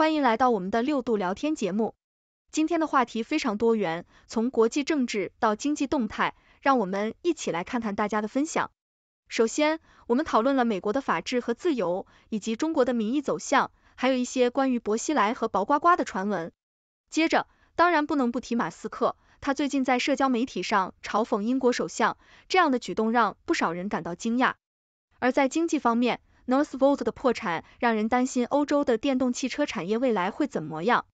欢迎来到我们的六度聊天节目，今天的话题非常多元，从国际政治到经济动态，让我们一起来看看大家的分享。首先，我们讨论了美国的法治和自由，以及中国的民意走向，还有一些关于薄熙来和薄瓜瓜的传闻。接着，当然不能不提马斯克，他最近在社交媒体上嘲讽英国首相，这样的举动让不少人感到惊讶。而在经济方面，Northvolt 的破产让人担心欧洲的电动汽车产业未来会怎么样？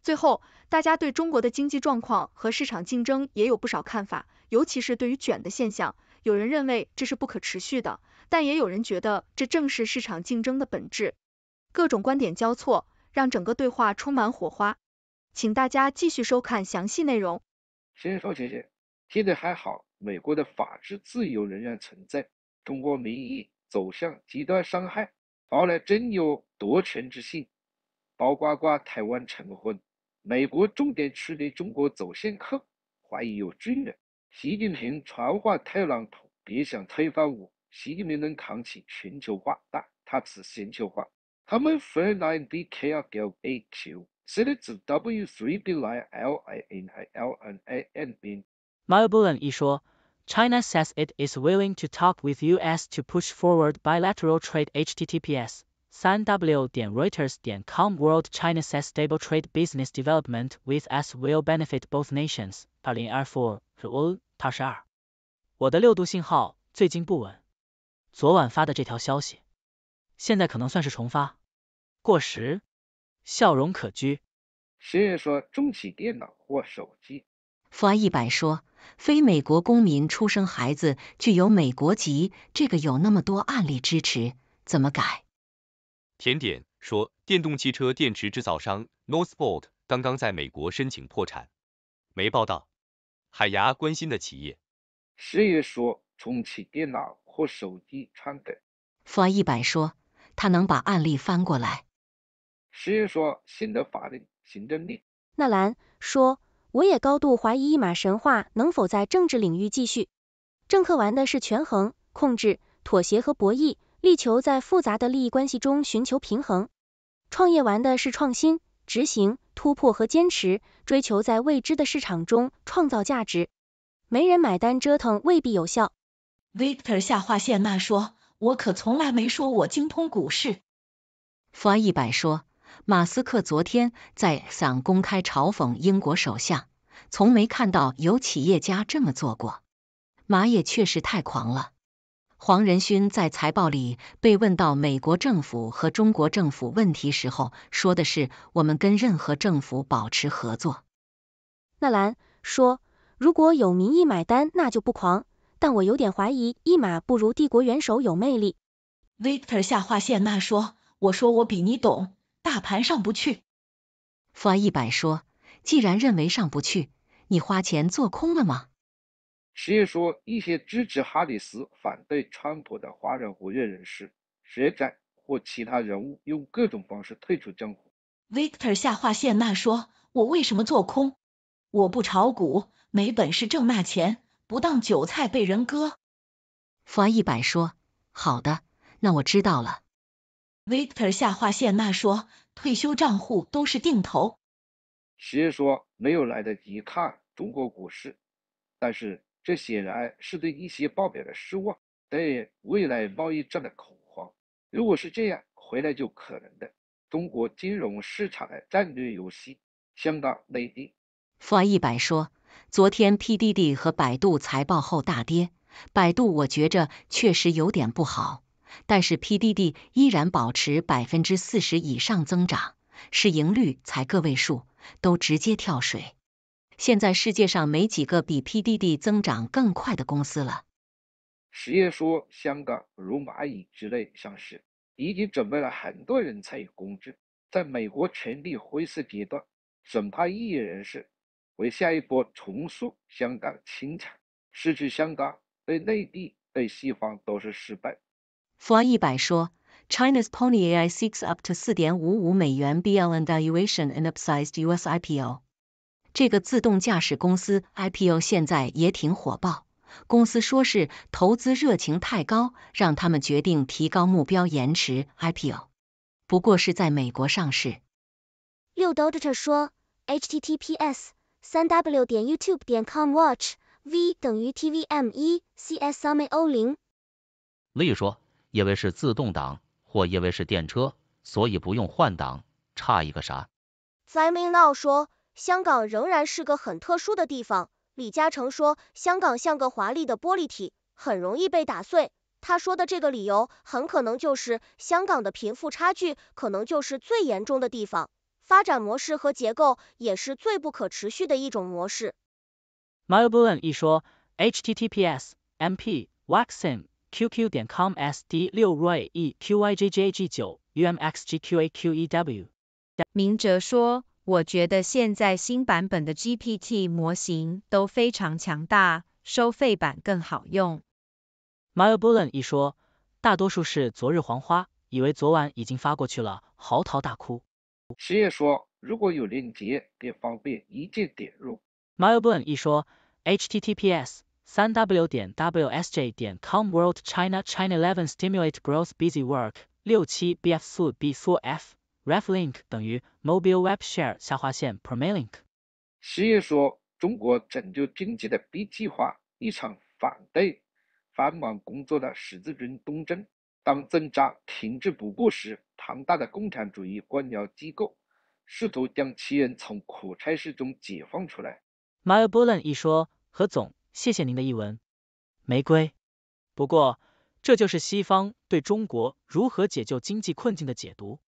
最后，大家对中国的经济状况和市场竞争也有不少看法，尤其是对于卷的现象，有人认为这是不可持续的，但也有人觉得这正是市场竞争的本质。各种观点交错，让整个对话充满火花。请大家继续收看详细内容。谢谢方姐姐，现在还好，美国的法治自由仍然存在，中国民意。走向极端伤害，后来真有夺权之心。包括瓜台湾成婚，美国重点区的中国走线客，怀疑有军人。习近平传话特朗普：别想推翻我。习近平能扛起全球化大，他是全球化。他们 f r i 芬兰 d K R g Q A Q，这里指 W 三的 L I N I L N A N N。Myburn 一说。China says it is willing to talk with U.S. to push forward bilateral trade https 3w.reuters.com World China says stable trade business development with us will benefit both nations. 二零二负五二十二，我的六度信号最近不稳。昨晚发的这条消息，现在可能算是重发。过时，笑容可掬。十月说中企电脑或手机。付安一百说，非美国公民出生孩子具有美国籍，这个有那么多案例支持，怎么改？甜点说，电动汽车电池制造商 Northvolt 刚刚在美国申请破产。没报道。海牙关心的企业。失业说，重启电脑或手机产的。翻一百说，他能把案例翻过来。失业说，新的法律行政令。纳兰说。我也高度怀疑一马神话能否在政治领域继续。政客玩的是权衡、控制、妥协和博弈，力求在复杂的利益关系中寻求平衡。创业玩的是创新、执行、突破和坚持，追求在未知的市场中创造价值。没人买单，折腾未必有效。Victor 下划线那说，我可从来没说我精通股市。福安一百说。马斯克昨天在 X 公开嘲讽英国首相，从没看到有企业家这么做过。马也确实太狂了。黄仁勋在财报里被问到美国政府和中国政府问题时候，说的是我们跟任何政府保持合作。纳兰说，如果有民意买单，那就不狂。但我有点怀疑，一马不如帝国元首有魅力。Victor 下划线那说，我说我比你懂。大盘上不去，佛一百说，既然认为上不去，你花钱做空了吗？实业说，一些支持哈里斯反对川普的华人活跃人士、学者或其他人物，用各种方式退出江湖。Victor 下划线那说，我为什么做空？我不炒股，没本事挣那钱，不当韭菜被人割。佛一百说，好的，那我知道了。Victor 下划线那说，退休账户都是定投。谁说没有来得及看中国股市？但是这显然是对一些报表的失望，对未来贸易战的恐慌。如果是这样，回来就可能的。中国金融市场的战略游戏相当内丽。富一代说，昨天 PDD 和百度财报后大跌，百度我觉着确实有点不好。但是 PDD 依然保持百分之四十以上增长，市盈率才个位数，都直接跳水。现在世界上没几个比 PDD 增长更快的公司了。实业说，香港如蚂蚁之类上市，已经准备了很多人才与工具，在美国全力灰色阶段，审判异议人士，为下一波重塑香港清产，失去香港对内地对西方都是失败。Fly 一百说 c h i n a s Pony AI seeks up to 4.55美元 BLN valuation in upsized US IPO。这个自动驾驶公司 IPO 现在也挺火爆，公司说是投资热情太高，让他们决定提高目标延迟 IPO。不过是在美国上市。六 Doctor 说 h t t p s 三 w 点 y o u t u b e c o m w a t c h v 等于 t v m 1 c s 3 m 0 0 l e 说。因为是自动挡，或因为是电车，所以不用换挡，差一个啥。z i m i n o 说，香港仍然是个很特殊的地方。李嘉诚说，香港像个华丽的玻璃体，很容易被打碎。他说的这个理由，很可能就是香港的贫富差距，可能就是最严重的地方，发展模式和结构也是最不可持续的一种模式。Myobulen 一说，httpsmp v a x i n e qq 点 c o m s d 6 r o y e q y j j g 九9 u m x g q a q e w 明哲说，我觉得现在新版本的 GPT 模型都非常强大，收费版更好用。milebullen 一说，大多数是昨日黄花，以为昨晚已经发过去了，嚎啕大哭。石爷说，如果有链接，便方便一键点入。milebullen 一说，HTTPS。三 w 点 wsj 点 com world china china eleven stimulate growth busy work 六七 bf 四 b f o r f ref link 等于 mobile web share 下划线 per mil link。实业说，中国拯救经济的 B 计划，一场反对繁忙工作的十字军东征。当挣扎停滞不顾时，庞大的共产主义官僚机构试图将其人从苦差事中解放出来。m y b r l l e n 一说，何总。谢谢您的译文，玫瑰。不过，这就是西方对中国如何解救经济困境的解读。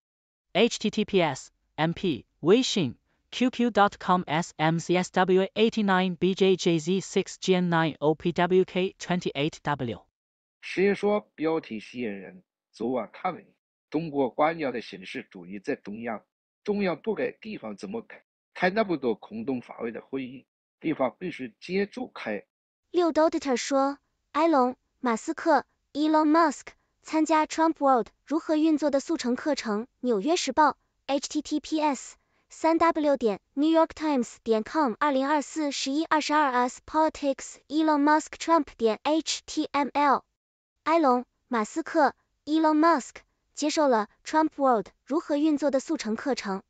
h t t p s m p 微信 qq dot com s m c s w e i g h t nine b j j z six g n 9 i n e o p w k twenty eight w。谁说标题吸引人？昨晚看了《中国官僚的形式主义在中央》，中央不改地方怎么改？开那么多空洞乏味的会议，地方必须接住开。六 dotter 说，埃隆·马斯克 （Elon Musk） 参加《Trump World》如何运作的速成课程。纽约时报 h t t p s 三 w 点 n e w y o r k t i m e s c o m 2 0 2 4 1 1 2 2二 s p o l i t i c s e l o n m u s k t r u m p 点 h t m l 埃隆·马斯克 （Elon Musk） 接受了《Trump World》如何运作的速成课程。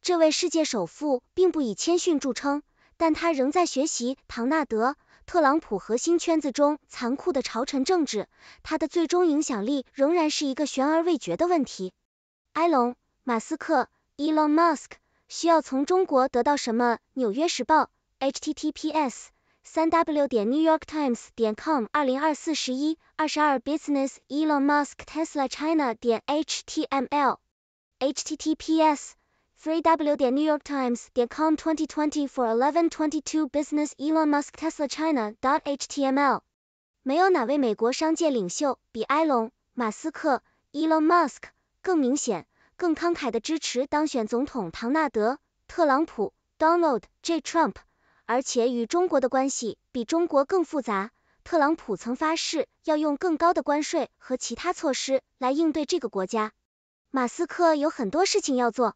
这位世界首富并不以谦逊著称，但他仍在学习唐纳德。特朗普核心圈子中残酷的朝臣政治，他的最终影响力仍然是一个悬而未决的问题。埃隆·马斯克 （Elon Musk） 需要从中国得到什么？《纽约时报 h t t p s 三 w 点 n e w y o r k t i m e s c o m 2 0 2 4 1二2 2 b u s i n e s s e l o n m u s k t e s l a c h i n a 点 h t m l three w 点 new york times 点 com twenty twenty for eleven twenty two business elon musk tesla china dot html 没有哪位美国商界领袖比埃隆·马斯克 （Elon Musk） 更明显、更慷慨地支持当选总统唐纳德·特朗普 （Donald J. Trump），而且与中国的关系比中国更复杂。特朗普曾发誓要用更高的关税和其他措施来应对这个国家。马斯克有很多事情要做。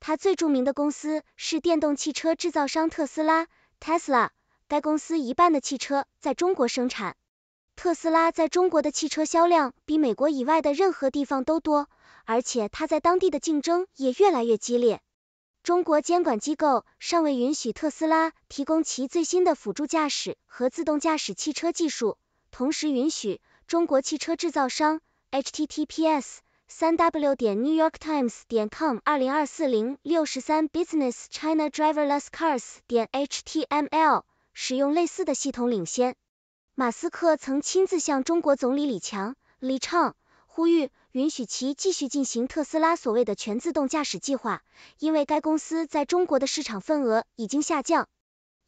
它最著名的公司是电动汽车制造商特斯拉 Tesla。该公司一半的汽车在中国生产。特斯拉在中国的汽车销量比美国以外的任何地方都多，而且它在当地的竞争也越来越激烈。中国监管机构尚未允许特斯拉提供其最新的辅助驾驶和自动驾驶汽车技术，同时允许中国汽车制造商 HTTPS。三 w 点 newyorktimes 点 com 二零二四零六十三 businesschinadriverlesscars 点 html 使用类似的系统领先。马斯克曾亲自向中国总理李强、李畅呼吁，允许其继续进行特斯拉所谓的全自动驾驶计划，因为该公司在中国的市场份额已经下降。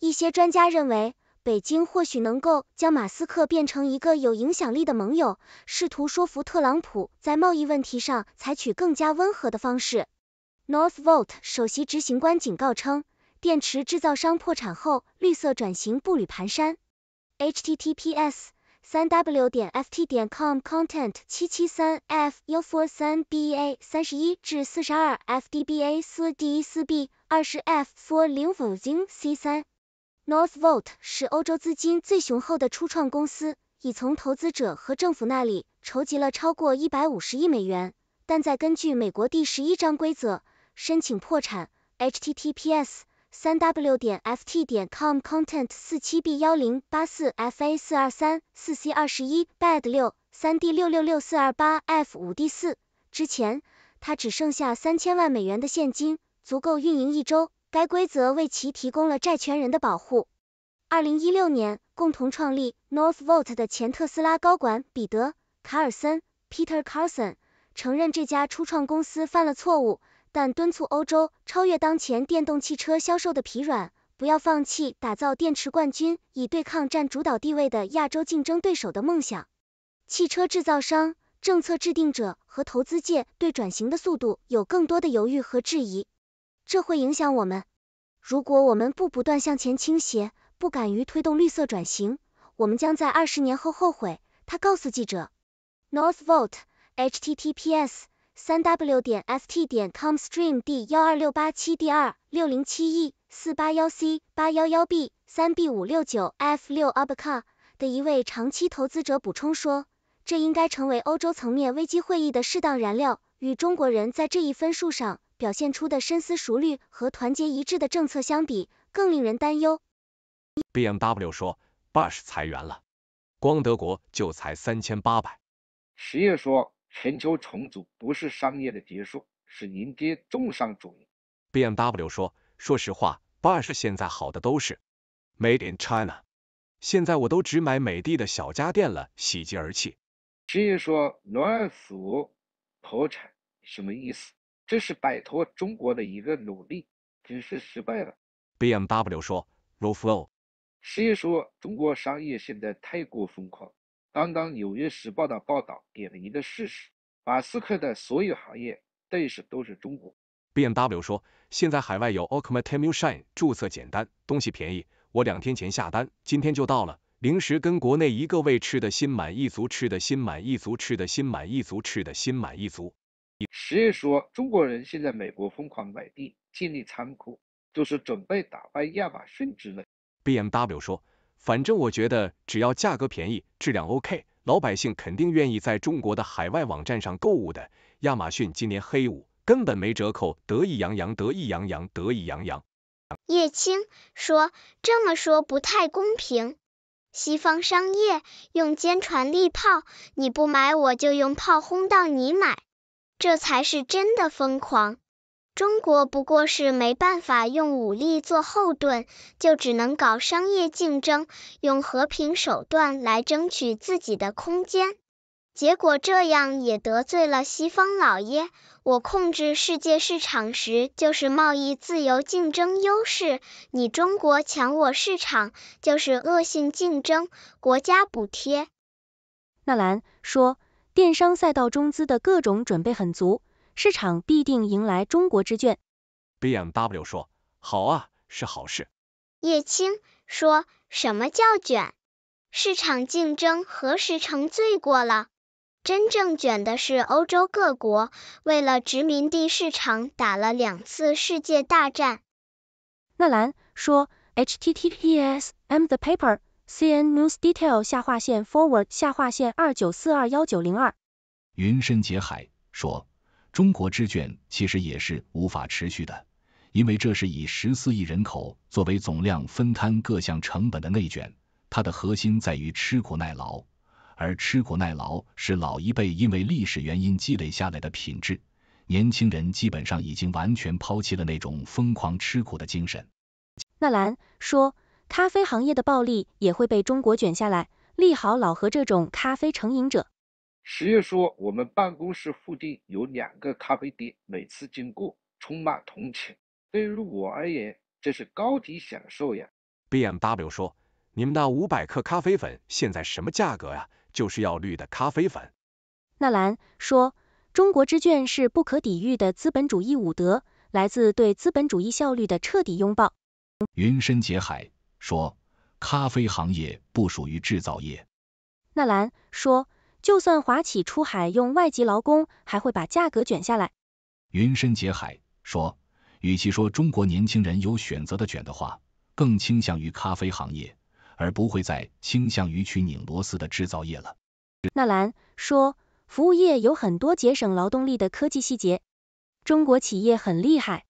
一些专家认为。北京或许能够将马斯克变成一个有影响力的盟友，试图说服特朗普在贸易问题上采取更加温和的方式。Northvolt 首席执行官警告称，电池制造商破产后，绿色转型步履蹒跚。https://3w 点 ft 点 com/content/ 七七三 f 幺 four 三 b a 三十一至四十二 f d b a 四 d 四 b 二十 f four 零五零 c 三 Northvolt 是欧洲资金最雄厚的初创公司，已从投资者和政府那里筹集了超过一百五十亿美元，但在根据美国第十一章规则申请破产 h t t p s 三 w 点 f t c o m c o n t e n t 4 7 b 1 0 8 4 f a 4 2 3 4 c 2 1 b a d 6 3 d 6 6 6 4 2 8 f 5 d 4之前，它只剩下三千万美元的现金，足够运营一周。该规则为其提供了债权人的保护。二零一六年共同创立 Northvolt 的前特斯拉高管彼得·卡尔森 （Peter Carlson） 承认这家初创公司犯了错误，但敦促欧洲超越当前电动汽车销售的疲软，不要放弃打造电池冠军以对抗占主导地位的亚洲竞争对手的梦想。汽车制造商、政策制定者和投资界对转型的速度有更多的犹豫和质疑。这会影响我们。如果我们不不断向前倾斜，不敢于推动绿色转型，我们将在二十年后后悔。他告诉记者。Northvolt HTTPS 三 W 点 F T 点 Com Stream D 幺二六八七 D 二六零七 E 四八幺 C 八幺幺 B 三 B 五六九 F 六 Abca 的一位长期投资者补充说，这应该成为欧洲层面危机会议的适当燃料。与中国人在这一分数上。表现出的深思熟虑和团结一致的政策相比，更令人担忧。BMW 说，Bush 裁员了，光德国就裁三千八百。实业说，全球重组不是商业的结束，是迎接重商主义。BMW 说，说实话，Bush 现在好的都是 Made in China，现在我都只买美的的小家电了，喜极而泣。实业说，诺尔投破产什么意思？这是摆脱中国的一个努力，只是失败了。BMW 说，r o o 浮。谁说中国商业现在太过疯狂？刚刚《纽约时报》的报道给了一个事实：马斯克的所有行业对手都是中国。BMW 说，现在海外有 o c m a t e m u s h i n e 注册，简单，东西便宜。我两天前下单，今天就到了。零食跟国内一个味，吃的心满意足，吃的心满意足，吃的心满意足，吃的心满意足。实业说，中国人现在美国疯狂买地，建立仓库，就是准备打败亚马逊之类。BMW 说，反正我觉得只要价格便宜，质量 OK，老百姓肯定愿意在中国的海外网站上购物的。亚马逊今年黑五，根本没折扣，得意洋洋，得意洋洋，得意洋洋。叶青说，这么说不太公平，西方商业用坚船利炮，你不买我就用炮轰到你买。这才是真的疯狂。中国不过是没办法用武力做后盾，就只能搞商业竞争，用和平手段来争取自己的空间。结果这样也得罪了西方老爷。我控制世界市场时就是贸易自由竞争优势，你中国抢我市场就是恶性竞争，国家补贴。纳兰说。电商赛道中资的各种准备很足，市场必定迎来中国之卷。BMW 说，好啊，是好事。叶青说，什么叫卷？市场竞争何时成罪过了？真正卷的是欧洲各国，为了殖民地市场打了两次世界大战。纳兰说，HTTPS and the paper。C N News Detail 下划线 forward 下划线二九四二幺九零二。云深结海说，中国之卷其实也是无法持续的，因为这是以十四亿人口作为总量分摊各项成本的内卷，它的核心在于吃苦耐劳，而吃苦耐劳是老一辈因为历史原因积累下来的品质，年轻人基本上已经完全抛弃了那种疯狂吃苦的精神。纳兰说。咖啡行业的暴利也会被中国卷下来，利好老何这种咖啡成瘾者。十月说，我们办公室附近有两个咖啡店，每次经过充满同情。对于我而言，这是高级享受呀。BMW 说，你们那五百克咖啡粉现在什么价格呀？就是要绿的咖啡粉。纳兰说，中国之卷是不可抵御的资本主义武德，来自对资本主义效率的彻底拥抱。云深结海。说，咖啡行业不属于制造业。纳兰说，就算华企出海用外籍劳工，还会把价格卷下来。云深结海说，与其说中国年轻人有选择的卷的话，更倾向于咖啡行业，而不会再倾向于去拧螺丝的制造业了。纳兰说，服务业有很多节省劳动力的科技细节，中国企业很厉害。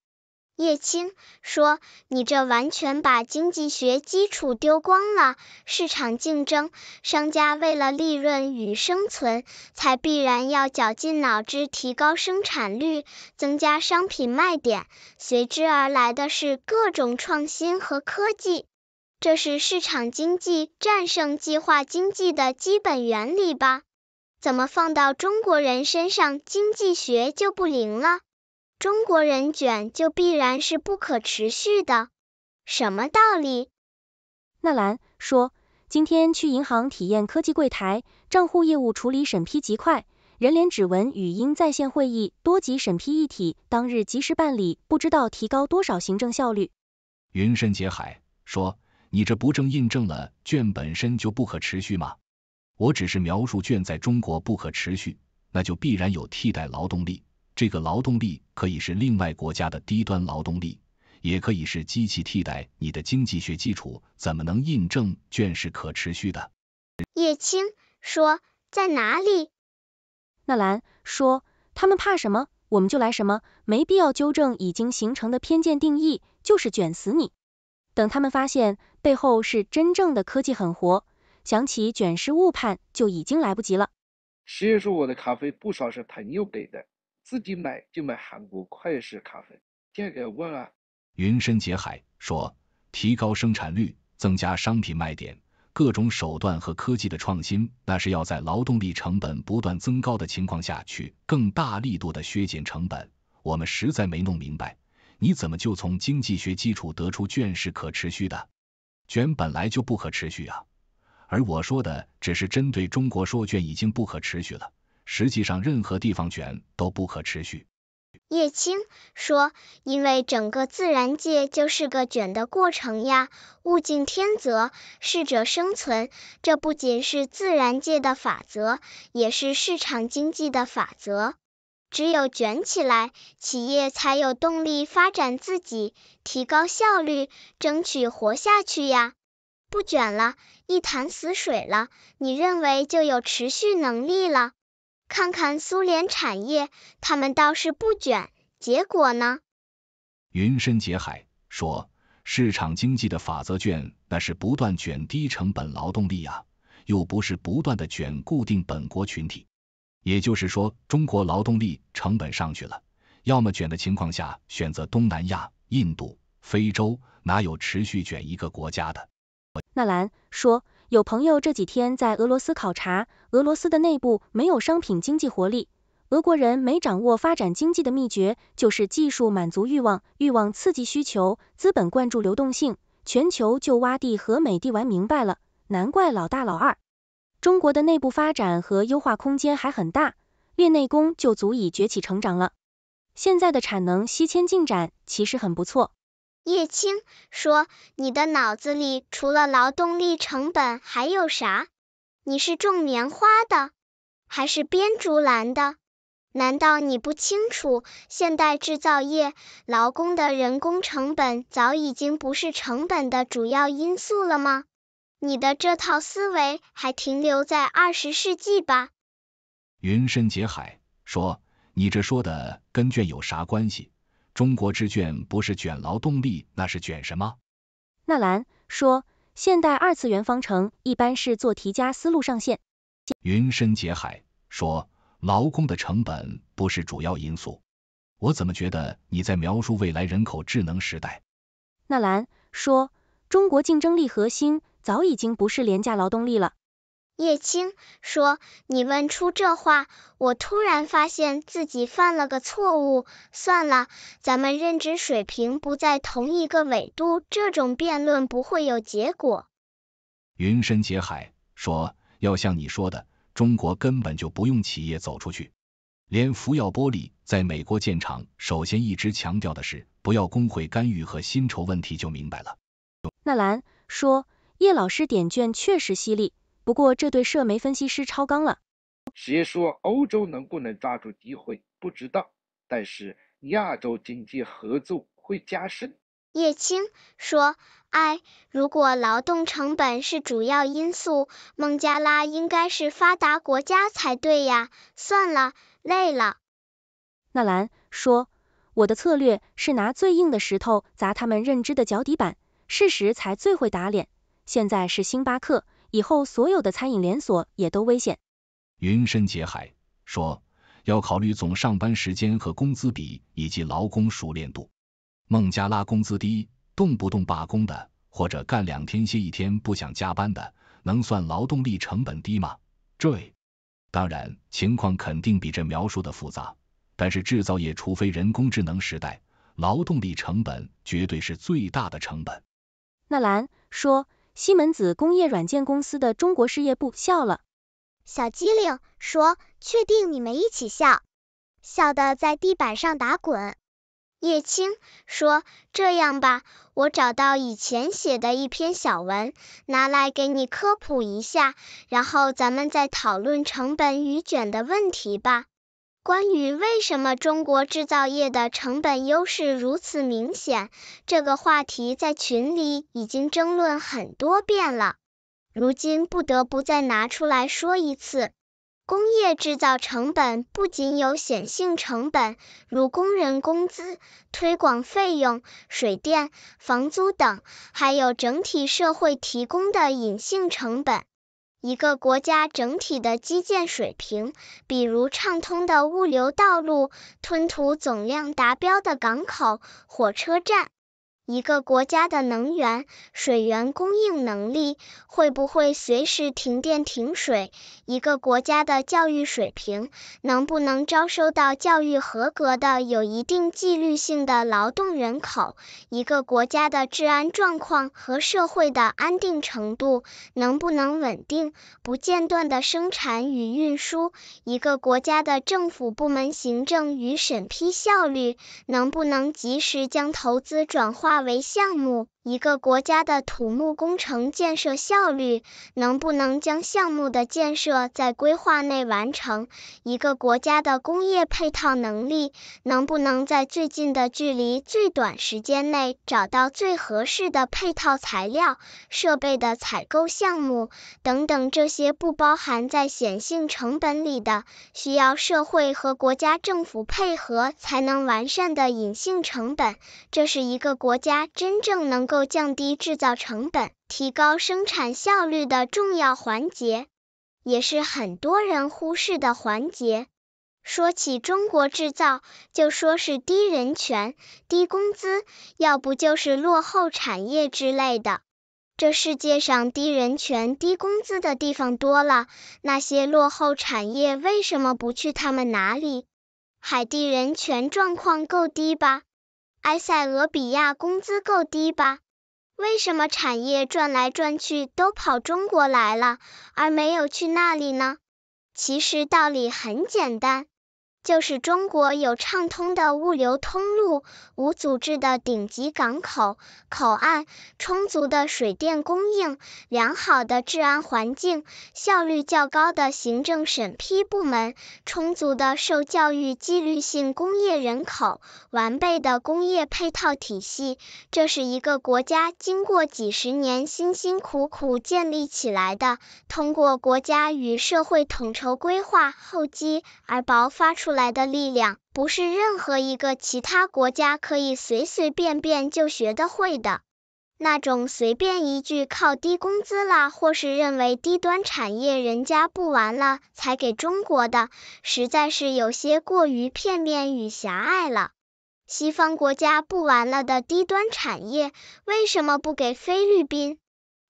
叶青说：“你这完全把经济学基础丢光了。市场竞争，商家为了利润与生存，才必然要绞尽脑汁提高生产率，增加商品卖点，随之而来的是各种创新和科技。这是市场经济战胜计划经济的基本原理吧？怎么放到中国人身上，经济学就不灵了？”中国人卷就必然是不可持续的，什么道理？纳兰说，今天去银行体验科技柜台，账户业务处理审批极快，人脸、指纹、语音在线会议，多级审批一体，当日及时办理，不知道提高多少行政效率。云深结海说，你这不正印证了卷本身就不可持续吗？我只是描述卷在中国不可持续，那就必然有替代劳动力。这个劳动力可以是另外国家的低端劳动力，也可以是机器替代你的经济学基础，怎么能印证卷是可持续的？叶青说在哪里？纳兰说他们怕什么，我们就来什么，没必要纠正已经形成的偏见，定义就是卷死你。等他们发现背后是真正的科技狠活，想起卷是误判就已经来不及了。实验室我的咖啡不少是朋友给的。自己买就买韩国快式咖啡。这个问啊，云深结海说，提高生产率，增加商品卖点，各种手段和科技的创新，那是要在劳动力成本不断增高的情况下去更大力度的削减成本。我们实在没弄明白，你怎么就从经济学基础得出卷是可持续的？卷本来就不可持续啊，而我说的只是针对中国说卷已经不可持续了。实际上，任何地方卷都不可持续。叶青说，因为整个自然界就是个卷的过程呀，物竞天择，适者生存。这不仅是自然界的法则，也是市场经济的法则。只有卷起来，企业才有动力发展自己，提高效率，争取活下去呀。不卷了，一潭死水了，你认为就有持续能力了？看看苏联产业，他们倒是不卷，结果呢？云深结海说，市场经济的法则卷，那是不断卷低成本劳动力啊，又不是不断的卷固定本国群体。也就是说，中国劳动力成本上去了，要么卷的情况下选择东南亚、印度、非洲，哪有持续卷一个国家的？纳兰说。有朋友这几天在俄罗斯考察，俄罗斯的内部没有商品经济活力，俄国人没掌握发展经济的秘诀，就是技术满足欲望，欲望刺激需求，资本灌注流动性，全球就挖地和美帝玩明白了，难怪老大老二。中国的内部发展和优化空间还很大，练内功就足以崛起成长了。现在的产能西迁进展其实很不错。叶青说：“你的脑子里除了劳动力成本还有啥？你是种棉花的，还是编竹篮的？难道你不清楚现代制造业劳工的人工成本早已经不是成本的主要因素了吗？你的这套思维还停留在二十世纪吧？”云深结海说：“你这说的跟卷有啥关系？”中国之卷不是卷劳动力，那是卷什么？纳兰说，现代二次元方程一般是做题加思路上限。云深结海说，劳工的成本不是主要因素。我怎么觉得你在描述未来人口智能时代？纳兰说，中国竞争力核心早已经不是廉价劳动力了。叶青说，你问出这话，我突然发现自己犯了个错误。算了，咱们认知水平不在同一个纬度，这种辩论不会有结果。云深结海说，要像你说的，中国根本就不用企业走出去，连福耀玻璃在美国建厂，首先一直强调的是不要工会干预和薪酬问题，就明白了。纳兰说，叶老师点卷确实犀利。不过这对社媒分析师超纲了。谁说欧洲能不能抓住机会不知道，但是亚洲经济合作会加深。叶青说，哎，如果劳动成本是主要因素，孟加拉应该是发达国家才对呀。算了，累了。纳兰说，我的策略是拿最硬的石头砸他们认知的脚底板，事实才最会打脸。现在是星巴克。以后所有的餐饮连锁也都危险。云深结海说，要考虑总上班时间和工资比以及劳工熟练度。孟加拉工资低，动不动罢工的，或者干两天歇一天不想加班的，能算劳动力成本低吗？这，当然情况肯定比这描述的复杂。但是制造业除非人工智能时代，劳动力成本绝对是最大的成本。纳兰说。西门子工业软件公司的中国事业部笑了，小机灵说：“确定你们一起笑，笑的在地板上打滚。”叶青说：“这样吧，我找到以前写的一篇小文，拿来给你科普一下，然后咱们再讨论成本与卷的问题吧。”关于为什么中国制造业的成本优势如此明显这个话题，在群里已经争论很多遍了，如今不得不再拿出来说一次。工业制造成本不仅有显性成本，如工人工资、推广费用、水电、房租等，还有整体社会提供的隐性成本。一个国家整体的基建水平，比如畅通的物流道路、吞吐总量达标的港口、火车站。一个国家的能源、水源供应能力会不会随时停电停水？一个国家的教育水平能不能招收到教育合格的、有一定纪律性的劳动人口？一个国家的治安状况和社会的安定程度能不能稳定、不间断的生产与运输？一个国家的政府部门行政与审批效率能不能及时将投资转化？为项目，一个国家的土木工程建设效率能不能将项目的建设在规划内完成？一个国家的工业配套能力能不能在最近的距离最短时间内找到最合适的配套材料、设备的采购项目等等，这些不包含在显性成本里的，需要社会和国家政府配合才能完善的隐性成本，这是一个国。家真正能够降低制造成本、提高生产效率的重要环节，也是很多人忽视的环节。说起中国制造，就说是低人权、低工资，要不就是落后产业之类的。这世界上低人权、低工资的地方多了，那些落后产业为什么不去他们哪里？海地人权状况够低吧？埃塞俄比亚工资够低吧？为什么产业转来转去都跑中国来了，而没有去那里呢？其实道理很简单。就是中国有畅通的物流通路、无组织的顶级港口、口岸、充足的水电供应、良好的治安环境、效率较高的行政审批部门、充足的受教育纪律性工业人口、完备的工业配套体系。这是一个国家经过几十年辛辛苦苦建立起来的，通过国家与社会统筹规划、厚积而薄发出。来的力量不是任何一个其他国家可以随随便便就学得会的。那种随便一句靠低工资啦，或是认为低端产业人家不玩了才给中国的，实在是有些过于片面与狭隘了。西方国家不玩了的低端产业，为什么不给菲律宾？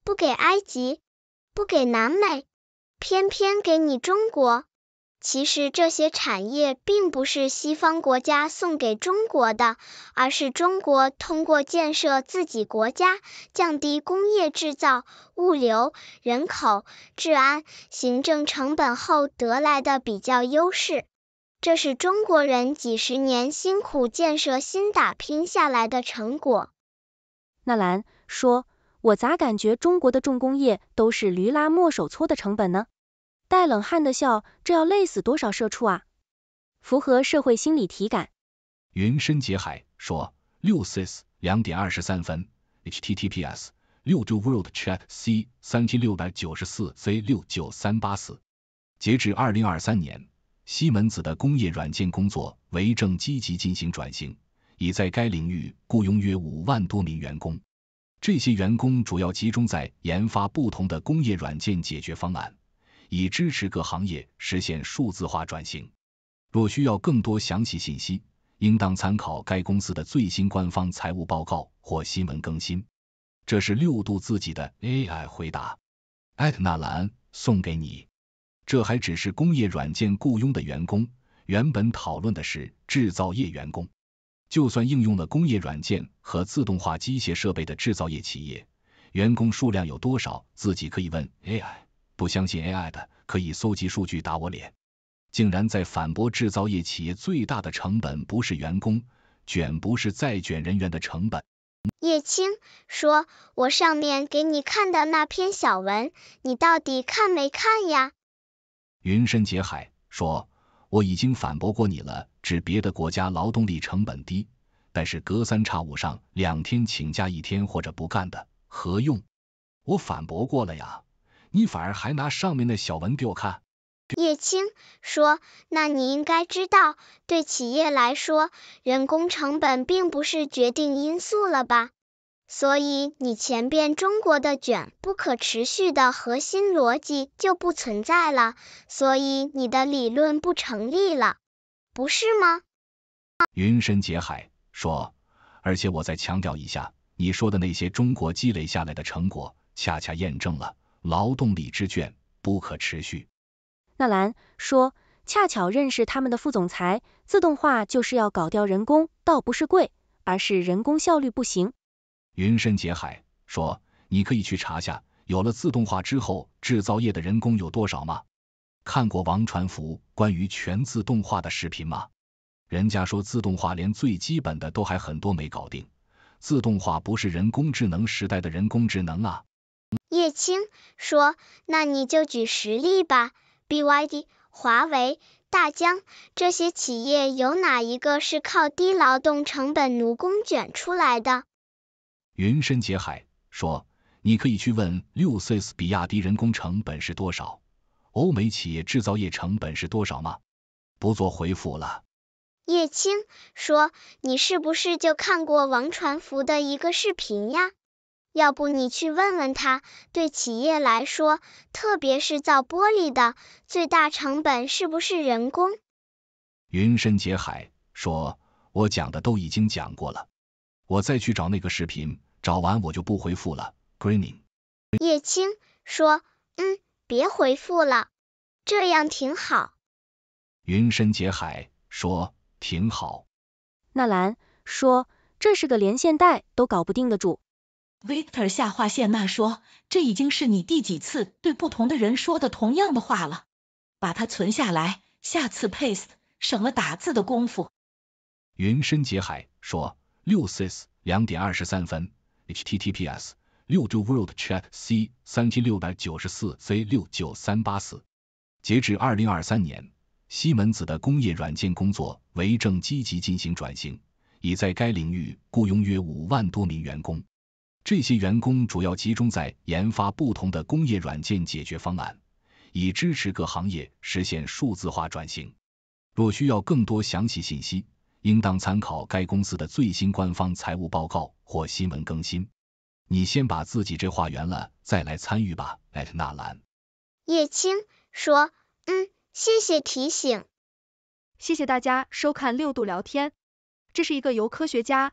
不给埃及？不给南美？偏偏给你中国？其实这些产业并不是西方国家送给中国的，而是中国通过建设自己国家，降低工业制造、物流、人口、治安、行政成本后得来的比较优势。这是中国人几十年辛苦建设、新打拼下来的成果。纳兰说：“我咋感觉中国的重工业都是驴拉磨、手搓的成本呢？”带冷汗的笑，这要累死多少社畜啊！符合社会心理体感。云深结海说：六 s i 两点二十三分，h t t p s 六 do world chat c 三千六百九十四 z 六九三八四。截至二零二三年，西门子的工业软件工作为正积极进行转型，已在该领域雇佣约五万多名员工。这些员工主要集中在研发不同的工业软件解决方案。以支持各行业实现数字化转型。若需要更多详细信息，应当参考该公司的最新官方财务报告或新闻更新。这是六度自己的 AI 回答，艾特纳兰送给你。这还只是工业软件雇佣的员工，原本讨论的是制造业员工。就算应用了工业软件和自动化机械设备的制造业企业，员工数量有多少？自己可以问 AI。不相信 AI 的可以搜集数据打我脸，竟然在反驳制造业企业最大的成本不是员工卷，不是再卷人员的成本。叶青说：“我上面给你看的那篇小文，你到底看没看呀？”云深结海说：“我已经反驳过你了，指别的国家劳动力成本低，但是隔三差五上两天请假一天或者不干的，何用？我反驳过了呀。”你反而还拿上面的小文给我看。叶青说：“那你应该知道，对企业来说，人工成本并不是决定因素了吧？所以你前边中国的卷不可持续的核心逻辑就不存在了，所以你的理论不成立了，不是吗？”云深结海说：“而且我再强调一下，你说的那些中国积累下来的成果，恰恰验证了。”劳动力之卷不可持续。纳兰说，恰巧认识他们的副总裁，自动化就是要搞掉人工，倒不是贵，而是人工效率不行。云深结海说，你可以去查下，有了自动化之后，制造业的人工有多少吗？看过王传福关于全自动化的视频吗？人家说自动化连最基本的都还很多没搞定，自动化不是人工智能时代的人工智能啊。叶青说，那你就举实例吧。BYD、华为、大疆这些企业有哪一个是靠低劳动成本奴工卷出来的？云深结海说，你可以去问六 s 比亚迪人工成本是多少，欧美企业制造业成本是多少吗？不做回复了。叶青说，你是不是就看过王传福的一个视频呀？要不你去问问他，对企业来说，特别是造玻璃的，最大成本是不是人工？云深结海说，我讲的都已经讲过了，我再去找那个视频，找完我就不回复了。Greening，叶青说，嗯，别回复了，这样挺好。云深结海说，挺好。纳兰说，这是个连线带都搞不定的主。Victor 下划线那说：“这已经是你第几次对不同的人说的同样的话了？把它存下来，下次 paste，省了打字的功夫。”云深结海说：“六 s i 两点二十三分，h t t p s 六九 world chat c 三千六百九十四 z 六九三八四。截至二零二三年，西门子的工业软件工作为正积极进行转型，已在该领域雇佣约五万多名员工。”这些员工主要集中在研发不同的工业软件解决方案，以支持各行业实现数字化转型。若需要更多详细信息，应当参考该公司的最新官方财务报告或新闻更新。你先把自己这画圆了，再来参与吧。艾特纳兰。叶青说，嗯，谢谢提醒。谢谢大家收看六度聊天，这是一个由科学家。